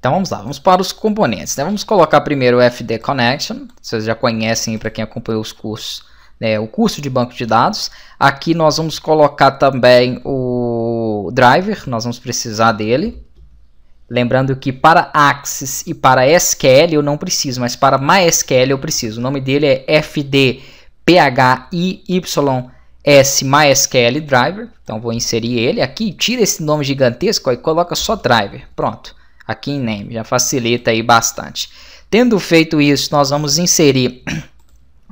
Então vamos lá, vamos para os componentes. Né? Vamos colocar primeiro o FD Connection, vocês já conhecem para quem acompanhou os cursos, né? o curso de banco de dados. Aqui nós vamos colocar também o driver, nós vamos precisar dele. Lembrando que para Axis e para SQL eu não preciso, mas para MySQL eu preciso. O nome dele é FDPHIYS MySQL Driver. Então vou inserir ele aqui, tira esse nome gigantesco e coloca só driver. Pronto aqui em name, já facilita aí bastante. Tendo feito isso, nós vamos inserir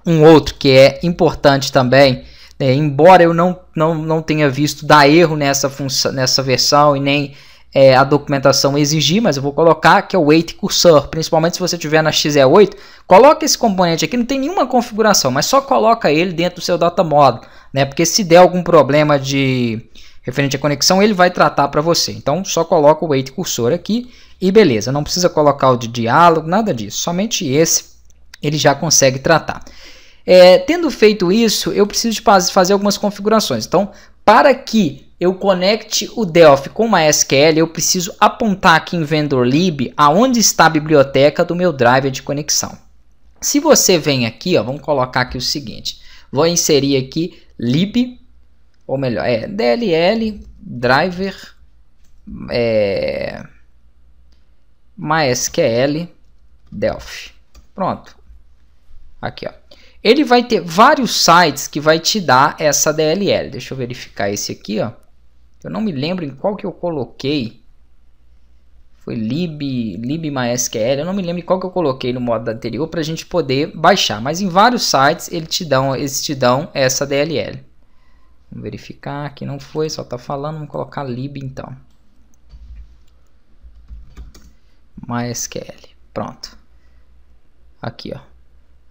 um outro que é importante também, né? embora eu não, não, não tenha visto dar erro nessa, função, nessa versão e nem é, a documentação exigir, mas eu vou colocar que é o wait cursor, principalmente se você tiver na XE8, coloca esse componente aqui, não tem nenhuma configuração, mas só coloca ele dentro do seu data model, né? Porque se der algum problema de referente à conexão, ele vai tratar para você. Então só coloca o wait cursor aqui e beleza, não precisa colocar o de diálogo, nada disso, somente esse ele já consegue tratar. É, tendo feito isso, eu preciso fazer algumas configurações. Então, para que eu conecte o Delphi com uma SQL, eu preciso apontar aqui em VendorLib aonde está a biblioteca do meu driver de conexão. Se você vem aqui, ó, vamos colocar aqui o seguinte, vou inserir aqui lib, ou melhor, é dll driver, é, MySQL Delphi. Pronto. Aqui, ó. Ele vai ter vários sites que vai te dar essa DLL. Deixa eu verificar esse aqui, ó. Eu não me lembro em qual que eu coloquei. Foi lib, libmysql, eu não me lembro em qual que eu coloquei no modo anterior para a gente poder baixar. Mas em vários sites eles te dão, eles te dão essa DLL. Vamos verificar que não foi, só está falando, vamos colocar lib então. MySQL. Pronto. Aqui, ó.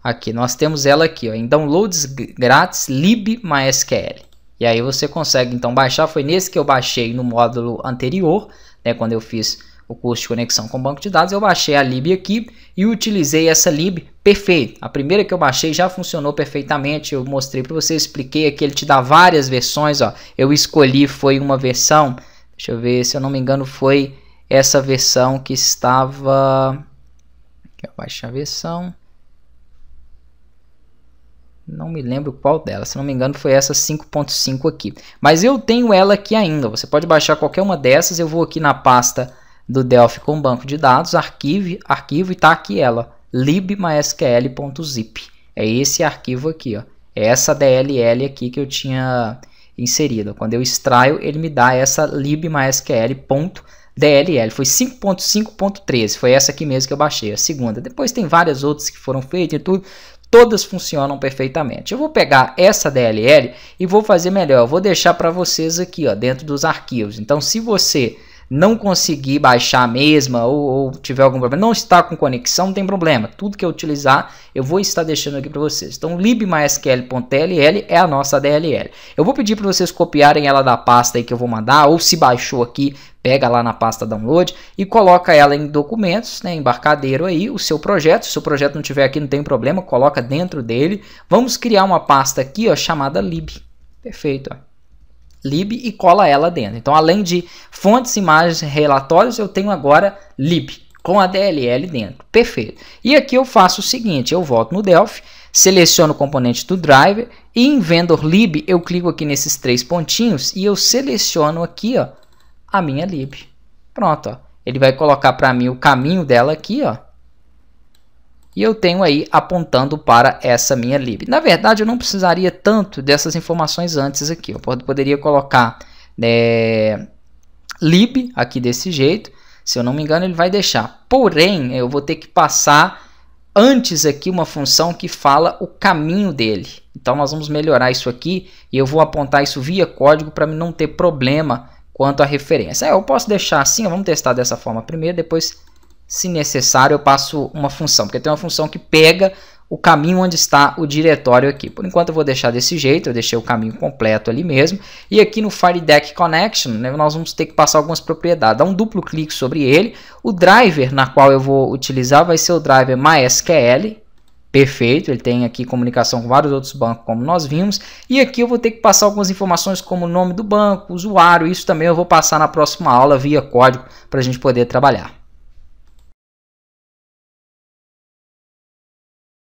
Aqui, nós temos ela aqui, ó, em downloads grátis lib MySQL. E aí você consegue então baixar, foi nesse que eu baixei no módulo anterior, né, quando eu fiz o curso de conexão com banco de dados, eu baixei a lib aqui e utilizei essa lib perfeito. A primeira que eu baixei já funcionou perfeitamente, eu mostrei para você, expliquei aqui, ele te dá várias versões, ó. Eu escolhi foi uma versão, deixa eu ver, se eu não me engano foi essa versão que estava. Aqui, baixa a versão. Não me lembro qual dela, se não me engano foi essa 5.5 aqui. Mas eu tenho ela aqui ainda, você pode baixar qualquer uma dessas. Eu vou aqui na pasta do Delphi com banco de dados, arquivo, arquivo e tá aqui ela, libmysql.zip. É esse arquivo aqui, ó. É essa DLL aqui que eu tinha inserido. Quando eu extraio, ele me dá essa libmysql.zip DLL, foi 5.5.13, foi essa aqui mesmo que eu baixei, a segunda. Depois tem várias outras que foram feitas e tudo, todas funcionam perfeitamente. Eu vou pegar essa DLL e vou fazer melhor, eu vou deixar para vocês aqui ó, dentro dos arquivos. Então se você não conseguir baixar a mesma ou, ou, tiver algum problema, não está com conexão, não tem problema. Tudo que eu utilizar, eu vou estar deixando aqui para vocês. Então, libmysql.dll é a nossa DLL. Eu vou pedir para vocês copiarem ela da pasta aí que eu vou mandar, ou se baixou aqui, pega lá na pasta download e coloca ela em documentos, né, embarcadeiro aí, o seu projeto. Se o projeto não tiver aqui, não tem problema, coloca dentro dele. Vamos criar uma pasta aqui, ó, chamada lib. Perfeito, ó lib e cola ela dentro. Então, além de fontes, imagens, relatórios, eu tenho agora lib com a DLL dentro. Perfeito. E aqui eu faço o seguinte, eu volto no Delphi, seleciono o componente do driver e em vendor lib eu clico aqui nesses três pontinhos e eu seleciono aqui, ó, a minha lib. Pronto, ó. Ele vai colocar para mim o caminho dela aqui, ó. E eu tenho aí apontando para essa minha lib. Na verdade, eu não precisaria tanto dessas informações antes aqui. Eu poderia colocar né, lib aqui desse jeito. Se eu não me engano, ele vai deixar. Porém, eu vou ter que passar antes aqui uma função que fala o caminho dele. Então nós vamos melhorar isso aqui e eu vou apontar isso via código para não ter problema quanto à referência. É, eu posso deixar assim, vamos testar dessa forma primeiro, depois se necessário, eu passo uma função, porque tem uma função que pega o caminho onde está o diretório aqui. Por enquanto eu vou deixar desse jeito, eu deixei o caminho completo ali mesmo. E aqui no FireDeck Connection, né, nós vamos ter que passar algumas propriedades. Dá um duplo clique sobre ele. O driver na qual eu vou utilizar vai ser o driver MySQL, perfeito, ele tem aqui comunicação com vários outros bancos, como nós vimos. E aqui eu vou ter que passar algumas informações como o nome do banco, usuário, isso também eu vou passar na próxima aula via código para a gente poder trabalhar.